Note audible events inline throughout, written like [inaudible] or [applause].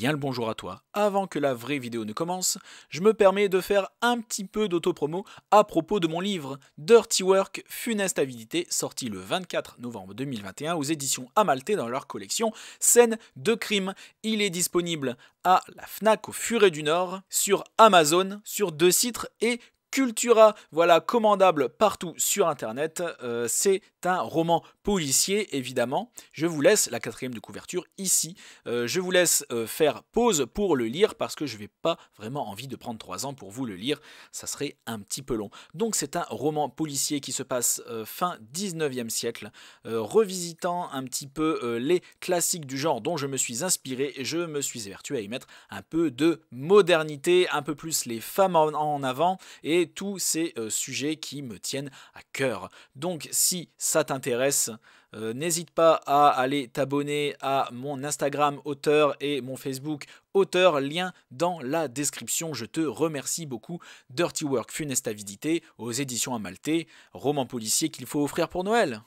bien le bonjour à toi. Avant que la vraie vidéo ne commence, je me permets de faire un petit peu d'autopromo à propos de mon livre Dirty Work, funeste avidité, sorti le 24 novembre 2021 aux éditions Amalté dans leur collection Scènes de crime. Il est disponible à la FNAC au Furet du Nord, sur Amazon, sur deux sites et Cultura, voilà, commandable partout sur Internet. Euh, c'est un roman policier, évidemment. Je vous laisse la quatrième de couverture ici. Euh, je vous laisse euh, faire pause pour le lire parce que je n'ai pas vraiment envie de prendre trois ans pour vous le lire. Ça serait un petit peu long. Donc c'est un roman policier qui se passe fin 19e siècle, revisitant un petit peu les classiques du genre dont je me suis inspiré. je me suis évertué à y mettre un peu de modernité, un peu plus les femmes en, en avant et tous ces euh, sujets qui me tiennent à cœur. Donc si ça t'intéresse, euh, n'hésite pas à aller t'abonner à mon Instagram auteur et mon Facebook auteur, lien dans la description. Je te remercie beaucoup. Dirty Work, Funeste Avidité, aux éditions Amalté, roman policier qu'il faut offrir pour Noël.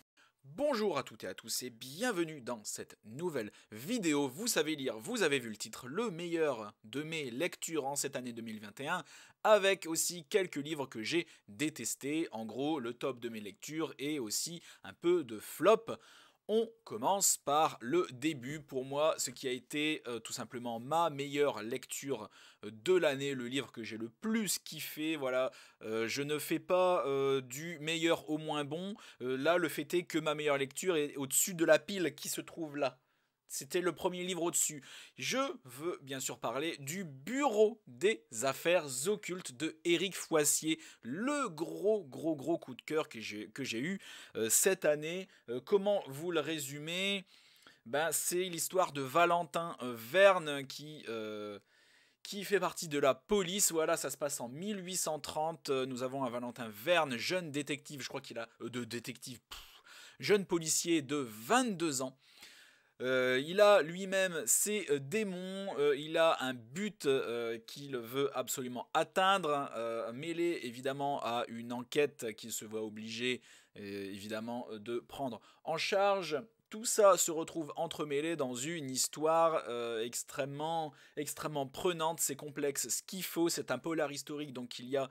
Bonjour à toutes et à tous et bienvenue dans cette nouvelle vidéo. Vous savez lire, vous avez vu le titre, le meilleur de mes lectures en cette année 2021 avec aussi quelques livres que j'ai détestés, en gros le top de mes lectures et aussi un peu de flop. On commence par le début. Pour moi, ce qui a été euh, tout simplement ma meilleure lecture euh, de l'année, le livre que j'ai le plus kiffé. Voilà, euh, je ne fais pas du meilleur au moins bon. là, le fait est que ma meilleure lecture est au-dessus de la pile qui se trouve là. C'était le premier livre au-dessus. Je veux bien sûr parler du Bureau des affaires occultes de Éric Foissier, le gros, gros, gros coup de cœur que j'ai eu euh, cette année. Euh, comment vous le résumer ben, C'est l'histoire de Valentin euh, Verne qui... qui fait partie de la police. Voilà, ça se passe en 1830. Nous avons un Valentin Verne, jeune détective, je crois qu'il a... de détective, jeune policier de 22 ans, euh, il a lui-même ses euh, démons, euh, il a un but qu'il veut absolument atteindre, hein, mêlé évidemment à une enquête qu'il se voit obligé évidemment de prendre en charge. Tout ça se retrouve entremêlé dans une histoire extrêmement, extrêmement prenante, c'est complexe, ce qu'il faut, c'est un polar historique, donc il y a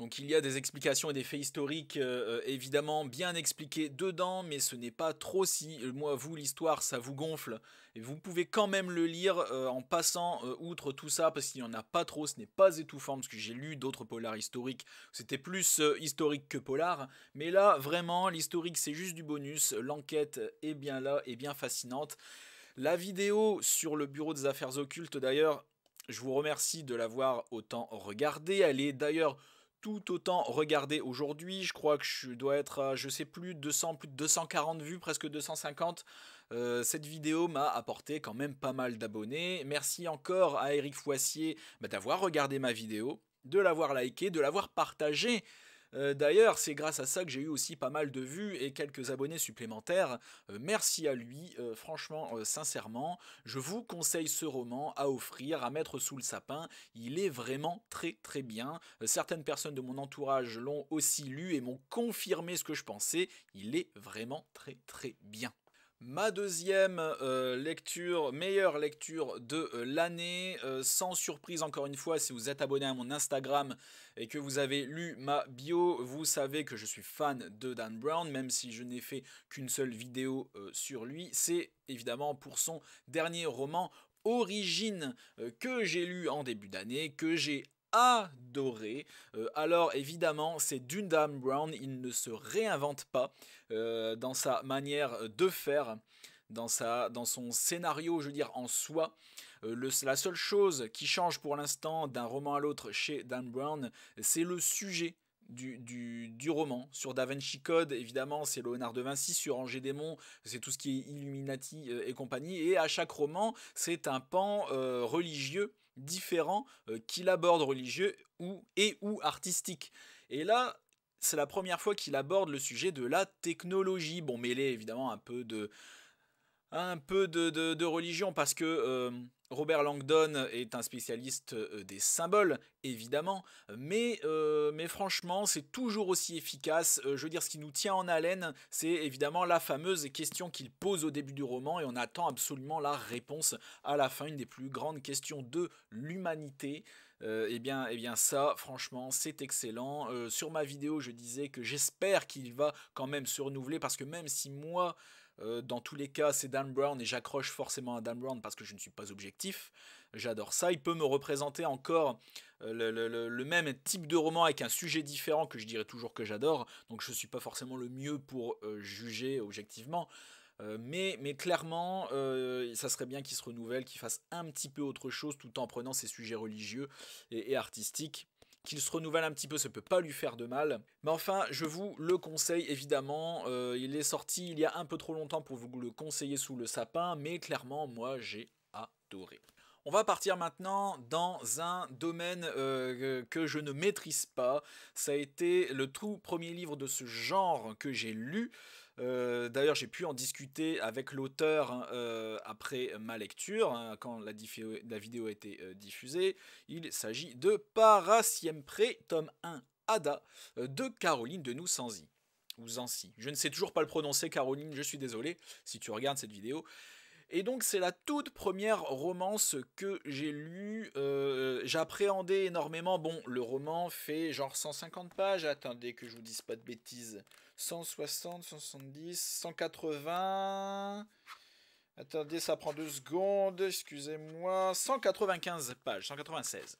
donc il y a des explications et des faits historiques euh, euh, évidemment bien expliqués dedans, mais ce n'est pas trop si euh, moi vous l'histoire ça vous gonfle et vous pouvez quand même le lire en passant outre tout ça parce qu'il n'y en a pas trop, ce n'est pas étouffant parce que j'ai lu d'autres polars historiques, c'était plus historique que polar, mais là vraiment l'historique c'est juste du bonus, l'enquête est bien là est bien fascinante. La vidéo sur le bureau des affaires occultes d'ailleurs, je vous remercie de l'avoir autant regardée, elle est d'ailleurs tout autant regarder aujourd'hui. Je crois que je dois être à, je sais plus, 200, plus de 240 vues, presque 250. Euh, cette vidéo m'a apporté quand même pas mal d'abonnés. Merci encore à Eric Foissier bah, d'avoir regardé ma vidéo, de l'avoir liké, de l'avoir partagé, euh, d'ailleurs, c'est grâce à ça que j'ai eu aussi pas mal de vues et quelques abonnés supplémentaires. Euh, merci à lui, euh, franchement, sincèrement, je vous conseille ce roman à offrir, à mettre sous le sapin. Il est vraiment très très bien. certaines personnes de mon entourage l'ont aussi lu et m'ont confirmé ce que je pensais. Il est vraiment très très bien. Ma deuxième euh, lecture, meilleure lecture de euh, l'année, euh, sans surprise encore une fois, si vous êtes abonné à mon Instagram et que vous avez lu ma bio, vous savez que je suis fan de Dan Brown, même si je n'ai fait qu'une seule vidéo sur lui, c'est évidemment pour son dernier roman Origine que j'ai lu en début d'année, que j'ai adoré. Euh, alors évidemment, c'est d'une dame Brown, il ne se réinvente pas euh, dans sa manière de faire, dans, sa, dans son scénario, je veux dire, en soi. Euh, la seule chose qui change pour l'instant d'un roman à l'autre chez Dan Brown, c'est le sujet. Du, du, roman. Sur Da Vinci Code, évidemment, c'est Léonard de Vinci. Sur Angers Démon, c'est tout ce qui est Illuminati et compagnie. Et à chaque roman, c'est un pan religieux différents euh, qu'il aborde religieux ou, et ou artistique. Et là, c'est la première fois qu'il aborde le sujet de la technologie. Bon, mêlé évidemment un peu de, un peu de, de religion parce que euh, Robert Langdon est un spécialiste euh, des symboles, évidemment, mais, euh, mais franchement, c'est toujours aussi efficace. Euh, je veux dire, ce qui nous tient en haleine, c'est évidemment la fameuse question qu'il pose au début du roman, et on attend absolument la réponse à la fin, une des plus grandes questions de l'humanité. eh, bien, eh bien, ça, franchement, c'est excellent. sur ma vidéo, je disais que j'espère qu'il va quand même se renouveler, parce que même si moi, euh, dans tous les cas, c'est Dan Brown et j'accroche forcément à Dan Brown parce que je ne suis pas objectif. J'adore ça. Il peut me représenter encore euh, le, même type de roman avec un sujet différent que je dirais toujours que j'adore. Donc je ne suis pas forcément le mieux pour euh, juger objectivement. mais, clairement, ça serait bien qu'il se renouvelle, qu'il fasse un petit peu autre chose tout en prenant ses sujets religieux et artistiques qu'il se renouvelle un petit peu, ça peut pas lui faire de mal. Mais enfin, je vous le conseille évidemment. Euh, il est sorti il y a un peu trop longtemps pour vous le conseiller sous le sapin, mais clairement, moi j'ai adoré. On va partir maintenant dans un domaine euh, que je ne maîtrise pas. Ça a été le tout premier livre de ce genre que j'ai lu. Euh, d'ailleurs, j'ai pu en discuter avec l'auteur hein, euh, après ma lecture, hein, quand la, vidéo a été euh, diffusée. Il s'agit de Parasiempre, tome 1, Ada, de Caroline de Noussanzi. Je ne sais toujours pas le prononcer, Caroline, je suis désolé si tu regardes cette vidéo. Et donc c'est la toute première romance que j'ai lue. J'appréhendais énormément. Bon, le roman fait genre 150 pages. Attendez que je vous dise pas de bêtises. 160, 170, 180. Attendez, ça prend deux secondes, excusez-moi. 195 pages, 196.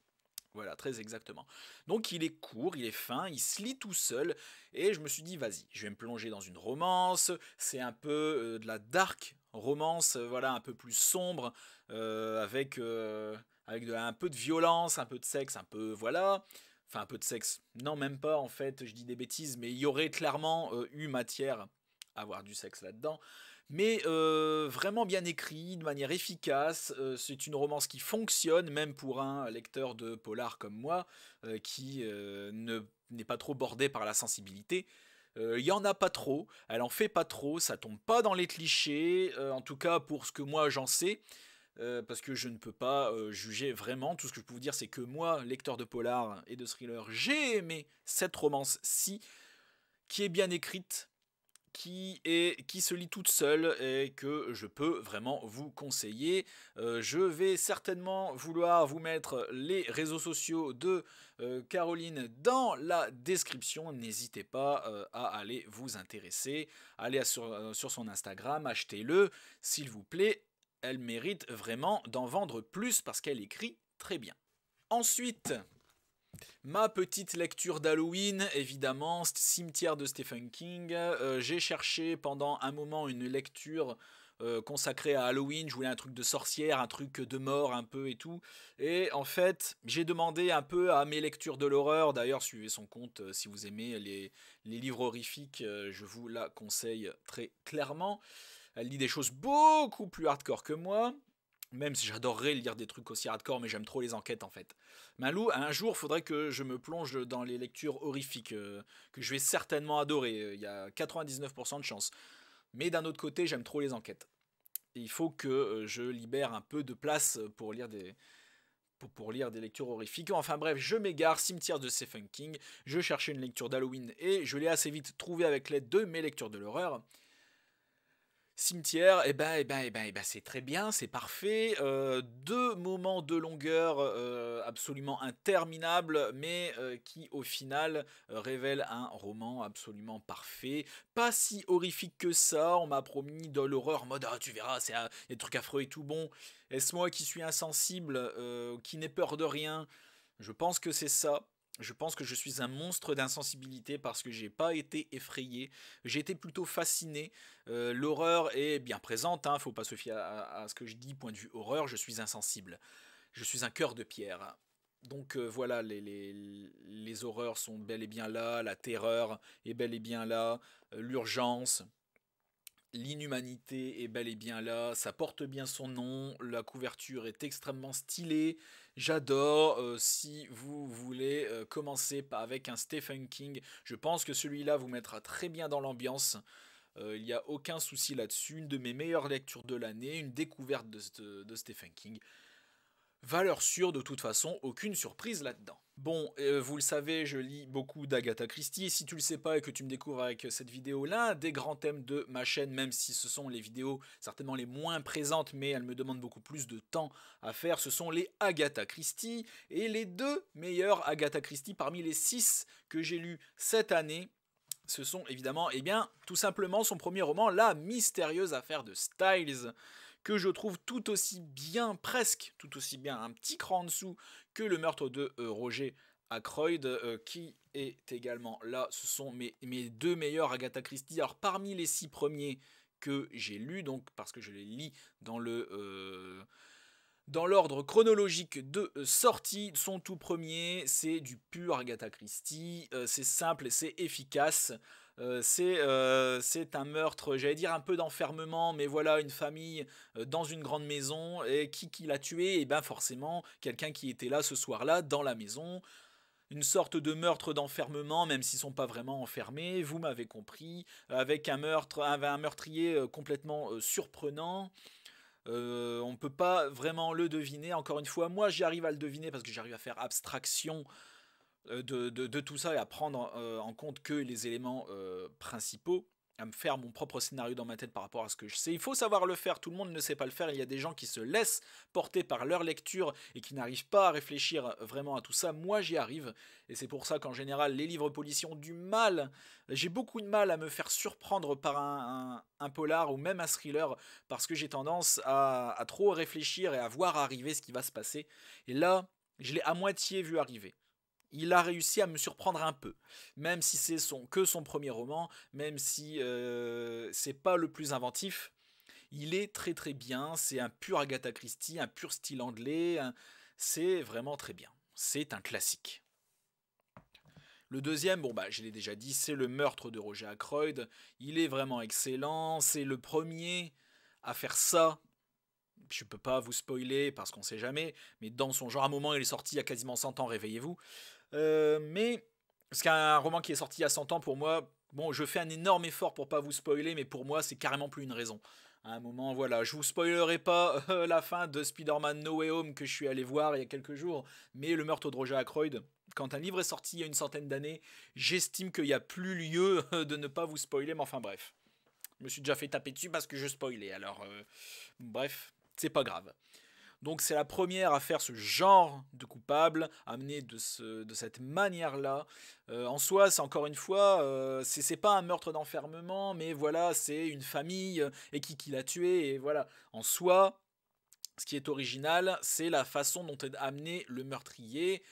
Voilà, très exactement. Donc il est court, il est fin, il se lit tout seul, et je me suis dit, vas-y, je vais me plonger dans une romance, c'est un peu euh, de la dark romance, euh, voilà, un peu plus sombre, euh, avec, avec un peu de violence, un peu de sexe, un peu, voilà, Enfin, un peu de sexe. Non, même pas, en fait, je dis des bêtises, mais il y aurait clairement euh, eu matière à avoir du sexe là-dedans. Mais euh, vraiment bien écrit, de manière efficace. Euh, c'est une romance qui fonctionne, même pour un lecteur de polar comme moi, qui ne, n'est pas trop bordé par la sensibilité. Il n'y y en a pas trop, elle en fait pas trop, ça tombe pas dans les clichés, en tout cas pour ce que moi j'en sais. Euh, parce que je ne peux pas euh, juger vraiment. Tout ce que je peux vous dire, c'est que moi, lecteur de polar et de thriller, j'ai aimé cette romance-ci, qui est bien écrite, qui, est, qui se lit toute seule et que je peux vraiment vous conseiller. Euh, je vais certainement vouloir vous mettre les réseaux sociaux de Caroline dans la description. N'hésitez pas à aller vous intéresser. Allez sur son Instagram, achetez-le s'il vous plaît elle mérite vraiment d'en vendre plus parce qu'elle écrit très bien. Ensuite, Ma petite lecture d'Halloween, évidemment, Cimetière de Stephen King. Euh, j'ai cherché pendant un moment une lecture euh, consacrée à Halloween. Je voulais un truc de sorcière, un truc de mort un peu et tout. Et en fait, j'ai demandé un peu à mes lectures de l'horreur. D'ailleurs, suivez son compte euh, si vous aimez les livres horrifiques. je vous la conseille très clairement. Elle lit des choses beaucoup plus hardcore que moi. Même si j'adorerais lire des trucs aussi hardcore, mais j'aime trop les enquêtes en fait. Malou, un jour, faudrait que je me plonge dans les lectures horrifiques, euh, que je vais certainement adorer. Euh, il y a 99% de chance. Mais d'un autre côté, j'aime trop les enquêtes. il faut que euh, je libère un peu de place pour lire des, pour, lire des lectures horrifiques. Enfin bref, je m'égare, cimetière de Stephen King, je cherchais une lecture d'Halloween et je l'ai assez vite trouvée avec l'aide de mes lectures de l'horreur. Cimetière, eh ben, eh ben, eh, ben, eh ben, c'est très bien, c'est parfait. Euh, deux moments de longueur euh, absolument interminables, mais euh, qui au final révèlent un roman absolument parfait. Pas si horrifique que ça, on m'a promis de l'horreur, mode «Ah, tu verras, c'est des trucs affreux et tout bon. Est-ce moi qui suis insensible, qui n'ai peur de rien Je pense que c'est ça. Je pense que je suis un monstre d'insensibilité parce que j'ai pas été effrayé, j'ai été plutôt fasciné. Euh, l'horreur est bien présente, hein, faut pas se fier à, ce que je dis, point de vue horreur, je suis insensible. Je suis un cœur de pierre. Donc euh, voilà, les, les, horreurs sont bel et bien là, la terreur est bel et bien là, euh, l'urgence, L'inhumanité est bel et bien là, ça porte bien son nom, la couverture est extrêmement stylée, j'adore. Euh, si vous voulez euh, commencer avec un Stephen King, je pense que celui-là vous mettra très bien dans l'ambiance. Euh, il n'y a aucun souci là-dessus, une de mes meilleures lectures de l'année, une découverte de Stephen King. Valeur sûre de toute façon, aucune surprise là-dedans. Bon, euh, vous le savez, je lis beaucoup d'Agatha Christie, si tu le sais pas et que tu me découvres avec cette vidéo, l'un des grands thèmes de ma chaîne, même si ce sont les vidéos certainement les moins présentes, mais elles me demandent beaucoup plus de temps à faire, ce sont les Agatha Christie, et les deux meilleurs Agatha Christie parmi les six que j'ai lu cette année, ce sont évidemment, eh bien, tout simplement son premier roman, La mystérieuse affaire de Styles, que je trouve tout aussi bien, presque tout aussi bien, un petit cran en dessous que le meurtre de euh, Roger Ackroyd, euh, qui est également là. Ce sont mes, deux meilleurs Agatha Christie. Alors parmi les six premiers que j'ai lus, donc parce que je les lis dans le... Euh, dans l'ordre chronologique de sortie, son tout premier, c'est du pur Agatha Christie. c'est simple et c'est efficace. Euh, euh, c'est un meurtre, j'allais dire un peu d'enfermement, mais voilà, une famille euh, dans une grande maison. Et qui, qui l'a tué Et eh bien forcément, quelqu'un qui était là ce soir-là, dans la maison une sorte de meurtre d'enfermement, même s'ils sont pas vraiment enfermés, vous m'avez compris, avec un meurtre, un, meurtrier complètement surprenant. on ne peut pas vraiment le deviner. Encore une fois, moi j'arrive à le deviner parce que j'arrive à faire abstraction euh, de, tout ça et à prendre en euh, compte que les éléments euh, principaux, à me faire mon propre scénario dans ma tête par rapport à ce que je sais. Il faut savoir le faire, tout le monde ne sait pas le faire, il y a des gens qui se laissent porter par leur lecture et qui n'arrivent pas à réfléchir vraiment à tout ça. Moi j'y arrive et c'est pour ça qu'en général les livres policiers ont du mal, j'ai beaucoup de mal à me faire surprendre par un, polar ou même un thriller parce que j'ai tendance à trop réfléchir et à voir arriver ce qui va se passer. Et là, je l'ai à moitié vu arriver il a réussi à me surprendre un peu, même si c'est son, que son premier roman, même si euh, c'est pas le plus inventif. Il est très très bien, c'est un pur Agatha Christie, un pur style anglais, c'est vraiment très bien. C'est un classique. Le deuxième, bon bah je l'ai déjà dit, c'est le meurtre de Roger Ackroyd. Il est vraiment excellent, c'est le premier à faire ça je peux pas vous spoiler parce qu'on sait jamais, mais dans son genre, à un moment, il est sorti il y a quasiment 100 ans, réveillez-vous. Euh, mais parce qu'un roman qui est sorti à y 100 ans pour moi. Bon, je fais un énorme effort pour pas vous spoiler, mais pour moi, c'est carrément plus une raison. À un moment, voilà, je vous spoilerai pas euh, la fin de Spider-Man No Way Home que je suis allé voir il y a quelques jours, mais le meurtre de Roger Ackroyd, quand un livre est sorti il y a une centaine d'années, j'estime qu'il n'y a plus lieu euh, de ne pas vous spoiler, mais enfin bref. Je me suis déjà fait taper dessus parce que je spoilais, alors bref, c'est pas grave. Donc c'est la première à faire ce genre de coupable, amené de, cette manière-là. Euh, en soi, c'est encore une fois, euh, c'est pas un meurtre d'enfermement, mais voilà, c'est une famille euh, et qui, qui l'a tué, et voilà. En soi, ce qui est original, c'est la façon dont est amené le meurtrier.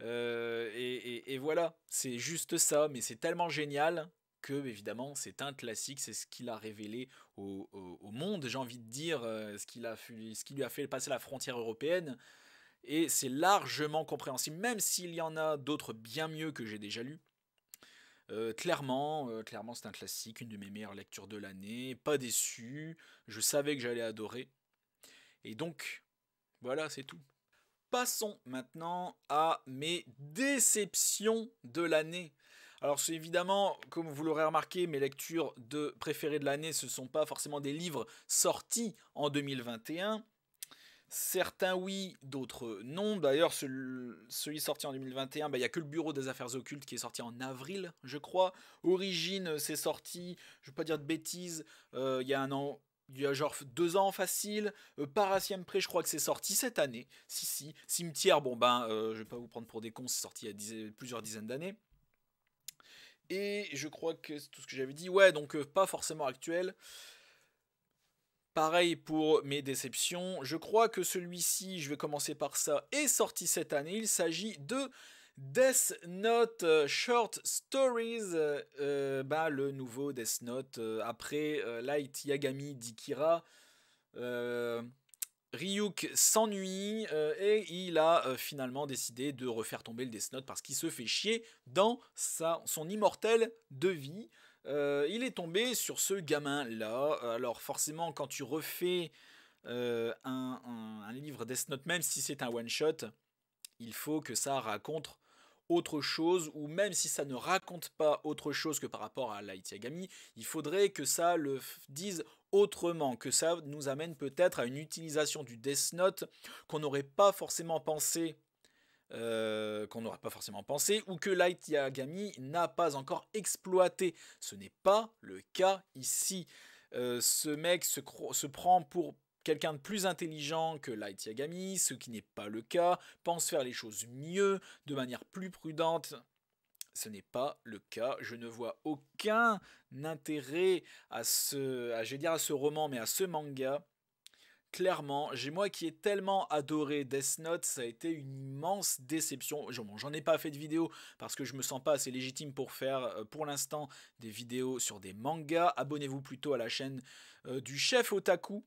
Euh, et, voilà, c'est juste ça, mais c'est tellement génial que évidemment c'est un classique, c'est ce qu'il a révélé au, monde, j'ai envie de dire, euh, ce, qu'il a, ce qui lui a fait passer la frontière européenne. Et c'est largement compréhensible, même s'il y en a d'autres bien mieux que j'ai déjà lu. Euh, clairement, euh, clairement c'est un classique, une de mes meilleures lectures de l'année, pas déçu, je savais que j'allais adorer. Et donc, voilà, c'est tout. Passons maintenant à mes déceptions de l'année. Alors c'est évidemment, comme vous l'aurez remarqué, mes lectures de préférées de l'année, ce ne sont pas forcément des livres sortis en 2021. Certains oui, d'autres non. D'ailleurs, celui sorti en 2021, bah, il n'y a que le Bureau des Affaires Occultes qui est sorti en avril, je crois. Origine, euh, c'est sorti, je ne veux pas dire de bêtises, euh, il y a un an, il y a genre deux ans facile. Euh, Pré, je crois que c'est sorti cette année. Si, si. Cimetière, bon ben, ne euh, je vais pas vous prendre pour des cons, c'est sorti il y a plusieurs dizaines d'années. Et je crois que c'est tout ce que j'avais dit. Ouais, donc euh, pas forcément actuel. Pareil pour mes déceptions. Je crois que celui-ci, je vais commencer par ça, est sorti cette année. Il s'agit de Death Note euh, Short Stories, euh, bah, le nouveau Death Note après Light Yagami d'Ikira. Ryuk s'ennuie euh, et il a euh, finalement décidé de refaire tomber le Death Note parce qu'il se fait chier dans son immortel de vie. Euh, il est tombé sur ce gamin-là. Alors forcément, quand tu refais un, livre Death Note, même si c'est un one-shot, il faut que ça raconte autre chose, ou même si ça ne raconte pas autre chose que par rapport à Light Yagami, il faudrait que ça le dise autrement, que ça nous amène peut-être à une utilisation du Death Note qu'on n'aurait pas forcément pensé. Euh, qu'on n'aurait pas forcément pensé, ou que Light Yagami n'a pas encore exploité. Ce n'est pas le cas ici. Euh, ce mec se, se prend pour Quelqu'un de plus intelligent que Light Yagami, ce qui n'est pas le cas, pense faire les choses mieux, de manière plus prudente. Ce n'est pas le cas. Je ne vois aucun intérêt à ce, à, je dire à ce roman, mais à ce manga. Clairement, j'ai moi qui ai tellement adoré Death Note, ça a été une immense déception. j'en ai pas fait de vidéo parce que je me sens pas assez légitime pour faire euh, pour l'instant des vidéos sur des mangas. Abonnez-vous plutôt à la chaîne euh, du chef otaku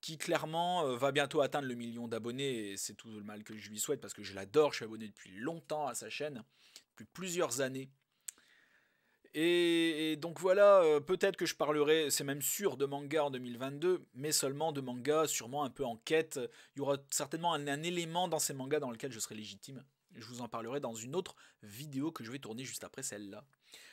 qui clairement euh, va bientôt atteindre le million d'abonnés, et c'est tout le mal que je lui souhaite, parce que je l'adore, je suis abonné depuis longtemps à sa chaîne, depuis plusieurs années. Et, donc voilà, euh, peut-être que je parlerai, c'est même sûr, de manga en 2022, mais seulement de manga sûrement un peu en quête. Il y aura certainement un élément dans ces mangas dans lequel je serai légitime. Je vous en parlerai dans une autre vidéo que je vais tourner juste après celle-là.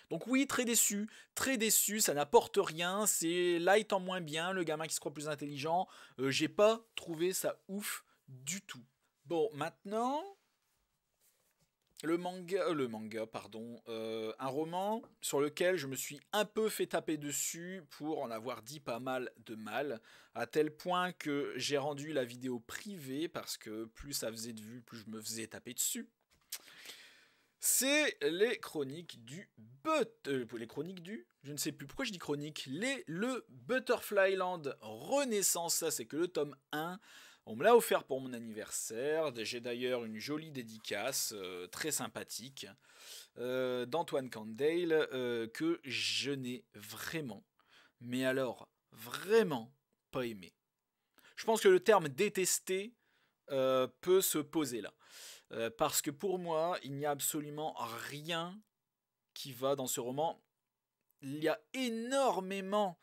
Donc oui, très déçu, très déçu, ça n'apporte rien, c'est light en moins bien, le gamin qui se croit plus intelligent, euh, j'ai pas trouvé ça ouf du tout. Bon, maintenant, le manga, euh, le manga, pardon, euh, un roman sur lequel je me suis un peu fait taper dessus pour en avoir dit pas mal de mal, à tel point que j'ai rendu la vidéo privée parce que plus ça faisait de vues, plus je me faisais taper dessus c'est les chroniques du but, euh, les chroniques du, je ne sais plus pourquoi je dis chronique, les le Butterflyland Renaissance, ça c'est que le tome 1. On me l'a offert pour mon anniversaire, j'ai d'ailleurs une jolie dédicace euh, très sympathique euh, d'Antoine Candale que je n'ai vraiment, mais alors vraiment pas aimé. Je pense que le terme détester peut se poser là. Euh, parce que pour moi, il n'y a absolument rien qui va dans ce roman. Il y a énormément,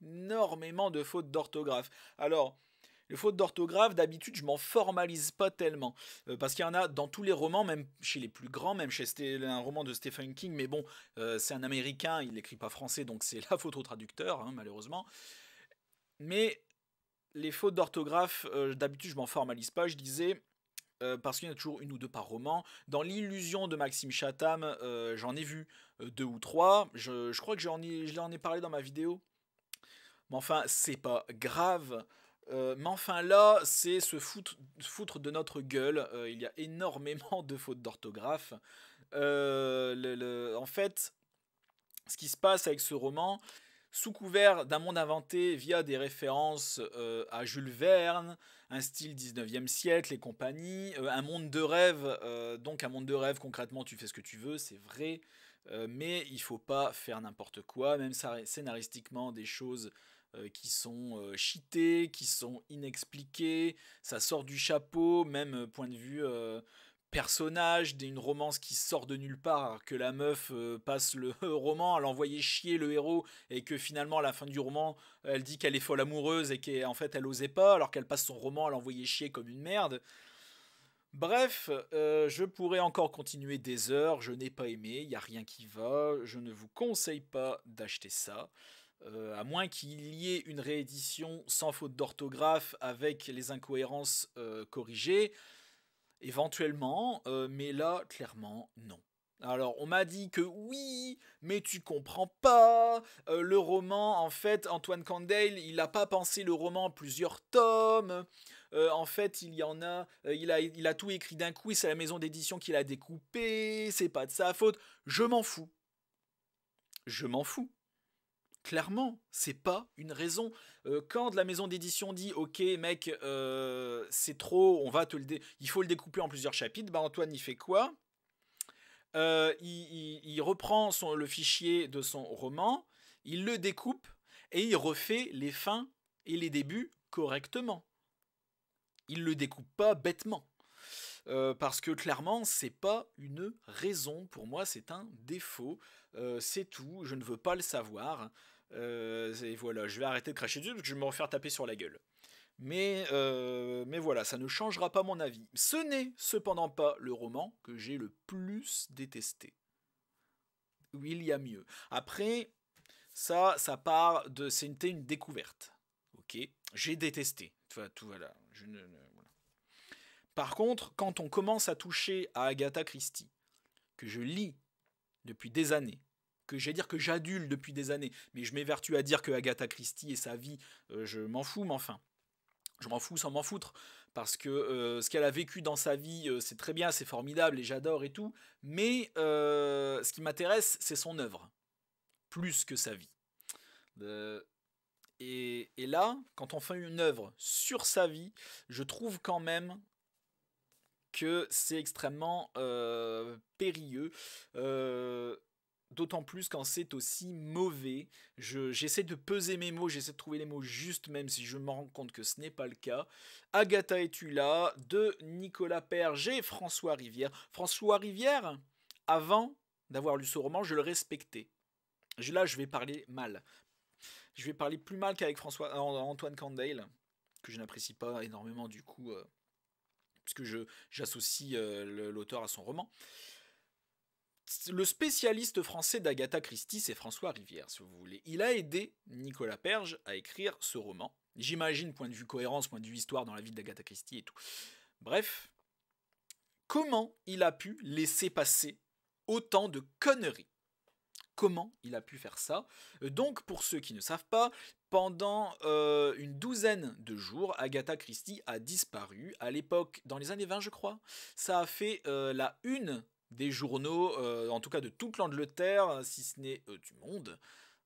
énormément de fautes d'orthographe. Alors, les fautes d'orthographe, d'habitude, je m'en formalise pas tellement. Euh, parce qu'il y en a dans tous les romans, même chez les plus grands, même chez un roman de Stephen King, mais bon, euh, c'est un américain, il n'écrit pas français, donc c'est [laughs] la faute au traducteur, hein, malheureusement. Mais les fautes d'orthographe, d'habitude, je m'en formalise pas. Je disais, euh, parce qu'il y en a toujours une ou deux par roman. Dans l'illusion de Maxime Chatham, euh, j'en ai vu euh, deux ou trois. Je, crois que j'en ai, je l'en ai parlé dans ma vidéo. Mais enfin, c'est pas grave. mais enfin là, c'est se foutre, de notre gueule. il y a énormément de fautes d'orthographe. en fait, ce qui se passe avec ce roman, sous couvert d'un monde inventé via des références euh, à Jules Verne, un style 19e siècle et compagnie, euh, un monde de rêve, euh, donc un monde de rêve concrètement tu fais ce que tu veux, c'est vrai, mais il faut pas faire n'importe quoi, même scénaristiquement des choses qui sont cheatées, qui sont inexpliquées, ça sort du chapeau, même point de vue personnage, d'une romance qui sort de nulle part, que la meuf euh, passe le [laughs] roman à l'envoyer chier le héros et que finalement à la fin du roman elle dit qu'elle est folle amoureuse et qu'en fait elle osait pas alors qu'elle passe son roman à l'envoyer chier comme une merde. Bref, euh, je pourrais encore continuer des heures, je n'ai pas aimé, il n'y a rien qui va, je ne vous conseille pas d'acheter ça. Euh, à moins qu'il y ait une réédition sans faute d'orthographe avec les incohérences corrigées, Éventuellement, euh, mais là, clairement, non. Alors, on m'a dit que oui, mais tu comprends pas. Euh, le roman, en fait, Antoine Candale, il n'a pas pensé le roman en plusieurs tomes. Euh, en fait, il y en a, il, a il a tout écrit d'un coup et c'est la maison d'édition qui l'a découpé. C'est pas de sa faute. Je m'en fous. Je m'en fous clairement, c'est pas une raison. Euh, quand la maison d'édition dit OK mec, euh, c'est trop, on va te le il faut le découper en plusieurs chapitres, bah, Antoine il fait quoi euh, il, reprend son, le fichier de son roman, il le découpe et il refait les fins et les débuts correctement. Il le découpe pas bêtement. parce que clairement, c'est pas une raison. Pour moi, c'est un défaut. c'est tout. Je ne veux pas le savoir. Euh, et voilà, je vais arrêter de cracher dessus parce que je vais me refaire taper sur la gueule. Mais, euh, voilà, ça ne changera pas mon avis. Ce n'est cependant pas le roman que j'ai le plus détesté. Oui, il y a mieux. Après, ça, ça part de. C'était une découverte. Ok J'ai détesté. Enfin, tout voilà. Par contre, quand on commence à toucher à Agatha Christie, que je lis depuis des années, que j'ai dire que j'adule depuis des années, mais je m'évertue à dire que Agatha Christie et sa vie, euh, je m'en fous, mais enfin, je m'en fous sans m'en foutre, parce que euh, ce qu'elle a vécu dans sa vie, euh, c'est très bien, c'est formidable, et j'adore et tout, mais ce qui m'intéresse, c'est son œuvre, plus que sa vie. Et, et, là, quand on fait une œuvre sur sa vie, je trouve quand même que c'est extrêmement périlleux. D'autant plus quand c'est aussi mauvais. j'essaie de peser mes mots, j'essaie de trouver les mots justes, même si je me rends compte que ce n'est pas le cas. Agatha et tu là de Nicolas Perger et François Rivière. François Rivière, avant d'avoir lu ce roman, je le respectais. Là, je vais parler mal. Je vais parler plus mal qu'avec François, euh, Antoine Candale, que je n'apprécie pas énormément du coup, euh, puisque je, j'associe euh, l'auteur à son roman le spécialiste français d'Agatha Christie, c'est François Rivière, si vous voulez. Il a aidé Nicolas Perge à écrire ce roman. J'imagine, point de vue cohérence, point de vue histoire dans la vie d'Agatha Christie et tout. Bref, comment il a pu laisser passer autant de conneries Comment il a pu faire ça Donc, pour ceux qui ne savent pas, pendant euh, une douzaine de jours, Agatha Christie a disparu. À l'époque, dans les années 20, je crois, ça a fait euh, la une des journaux, euh, en tout cas de toute l'Angleterre, si ce n'est euh, du monde.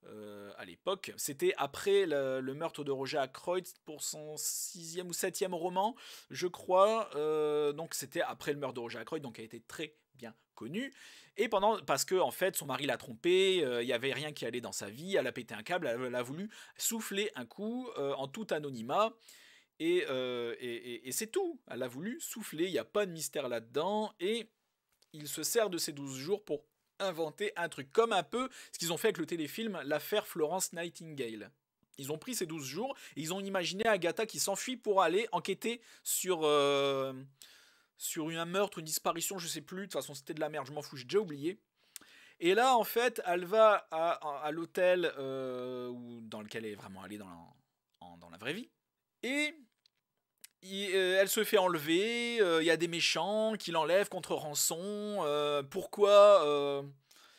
Euh, à l'époque. C'était après le, meurtre de Roger Ackroyd pour son sixième ou septième roman, je crois. donc c'était après le meurtre de Roger Ackroyd, donc elle était très bien connue. Et pendant, parce que en fait, son mari l'a trompée, il n'y avait rien qui allait dans sa vie, elle a pété un câble, elle, a voulu souffler un coup en tout anonymat. Et, et, et c'est tout. Elle a voulu souffler, il n'y a pas de mystère là-dedans. Et il se sert de ces 12 jours pour inventer un truc, comme un peu ce qu'ils ont fait avec le téléfilm L'affaire Florence Nightingale. Ils ont pris ces 12 jours et ils ont imaginé Agatha qui s'enfuit pour aller enquêter sur, euh, sur un meurtre, une disparition, je sais plus, de toute façon c'était de la merde, je m'en fous, j'ai déjà oublié. Et là, en fait, elle va à, l'hôtel euh, dans lequel elle est vraiment allée dans dans la vraie vie. Et euh, elle se fait enlever, euh, il y a des méchants qui l'enlèvent contre rançon. Euh, pourquoi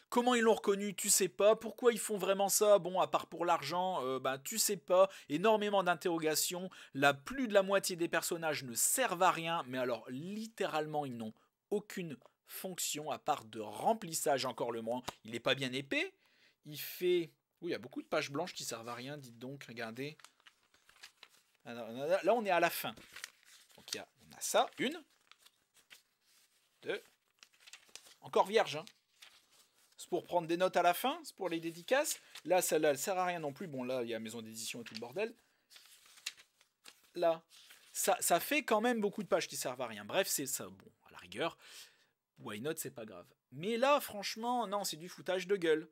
Comment ils l'ont reconnu, tu sais pas. Pourquoi ils font vraiment ça Bon, à part pour l'argent, ben tu sais pas. Énormément d'interrogations. La plus de la moitié des personnages ne servent à rien, mais alors littéralement ils n'ont aucune fonction à part de remplissage encore le moins. Il n'est pas bien épais. Il fait. Oui, il y a beaucoup de pages blanches qui servent à rien, dites donc, regardez. Là, on est à la fin. Donc, on a ça, une, deux, encore vierge. Hein. C'est pour prendre des notes à la fin, c'est pour les dédicaces. Là, celle-là, elle sert à rien non plus. Bon, là, il y a maison d'édition et tout le bordel. Là, ça, fait quand même beaucoup de pages qui servent à rien. Bref, c'est ça. Bon, à la rigueur, why not, c'est pas grave. Mais là, franchement, non, c'est du foutage de gueule.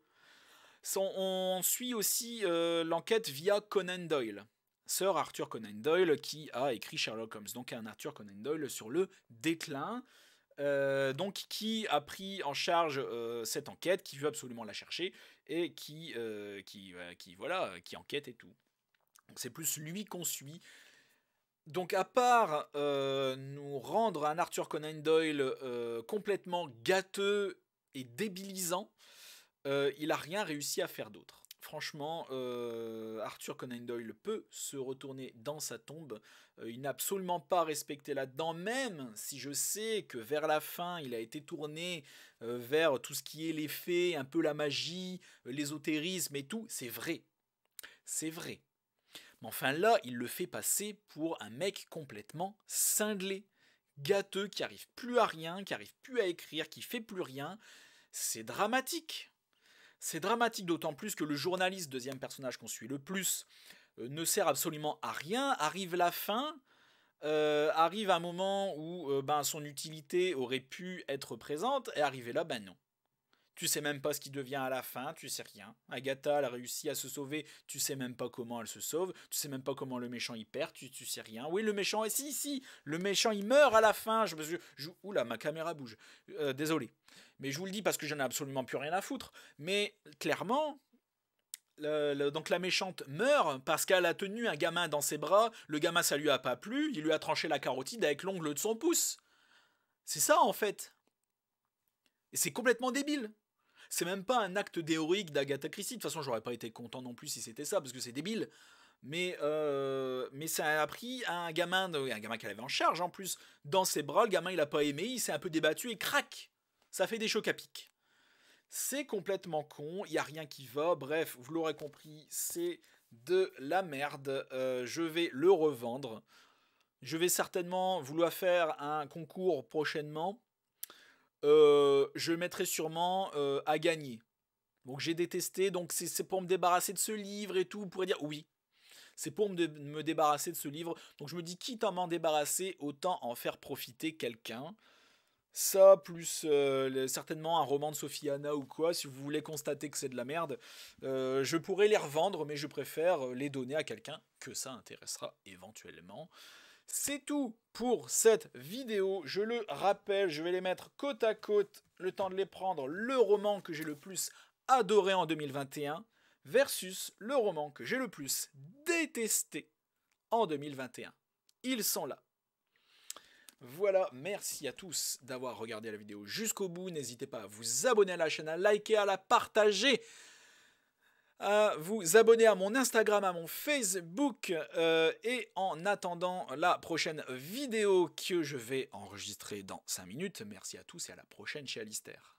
On, suit aussi euh, l'enquête via Conan Doyle. Sir Arthur Conan Doyle qui a écrit Sherlock Holmes, donc un Arthur Conan Doyle sur le déclin. Euh, donc qui a pris en charge euh, cette enquête, qui veut absolument la chercher et qui euh, qui, qui, voilà qui enquête et tout. C'est plus lui qu'on suit. Donc à part nous rendre un Arthur Conan Doyle complètement gâteux et débilisant, il a rien réussi à faire d'autre franchement, euh, Arthur Conan Doyle peut se retourner dans sa tombe. Euh, il n'a absolument pas respecté là-dedans, même si je sais que vers la fin, il a été tourné euh, vers tout ce qui est les un peu la magie, l'ésotérisme et tout. C'est vrai. C'est vrai. Mais enfin là, il le fait passer pour un mec complètement cinglé, gâteux, qui n'arrive plus à rien, qui n'arrive plus à écrire, qui fait plus rien. C'est dramatique. C'est dramatique d'autant plus que le journaliste, deuxième personnage qu'on suit le plus, euh, ne sert absolument à rien. Arrive la fin, euh, arrive un moment où euh, ben, son utilité aurait pu être présente, et arrivé là, ben non. Tu sais même pas ce qui devient à la fin, tu sais rien. Agatha, elle a réussi à se sauver, tu sais même pas comment elle se sauve, tu sais même pas comment le méchant y perd, tu, tu sais rien. Oui, le méchant, si, si, le méchant il meurt à la fin. Je me oula, ma caméra bouge. désolé. Mais je vous le dis parce que j'en ai absolument plus rien à foutre. Mais clairement, donc la méchante meurt parce qu'elle a tenu un gamin dans ses bras, le gamin ça lui a pas plu, il lui a tranché la carotide avec l'ongle de son pouce. C'est ça en fait. Et c'est complètement débile. C'est même pas un acte théorique d'Agatha Christie, de toute façon j'aurais pas été content non plus si c'était ça parce que c'est débile. Mais, euh, mais ça a pris un gamin, un gamin qu'elle avait en charge en plus, dans ses bras, le gamin il a pas aimé, il s'est un peu débattu et crac ça fait des chocs à pic. C'est complètement con, il n'y a rien qui va. Bref, vous l'aurez compris, c'est de la merde. Euh, je vais le revendre. Je vais certainement vouloir faire un concours prochainement. Euh, je mettrai sûrement euh, à gagner. Donc j'ai détesté, donc c'est pour me débarrasser de ce livre et tout. Vous pourrez dire oui, c'est pour me, me, débarrasser de ce livre. Donc je me dis, quitte à m'en débarrasser, autant en faire profiter quelqu'un ça, plus certainement un roman de Sophie Anna ou quoi, si vous voulez constater que c'est de la merde, je pourrais les revendre, mais je préfère les donner à quelqu'un que ça intéressera éventuellement. C'est tout pour cette vidéo. Je le rappelle, je vais les mettre côte à côte, le temps de les prendre, le roman que j'ai le plus adoré en 2021 versus le roman que j'ai le plus détesté en 2021. Ils sont là. Voilà, merci à tous d'avoir regardé la vidéo jusqu'au bout. N'hésitez pas à vous abonner à la chaîne, à liker, à la partager à vous abonner à mon Instagram, à mon Facebook euh, et en attendant la prochaine vidéo que je vais enregistrer dans 5 minutes. Merci à tous et à la prochaine chez Alistair.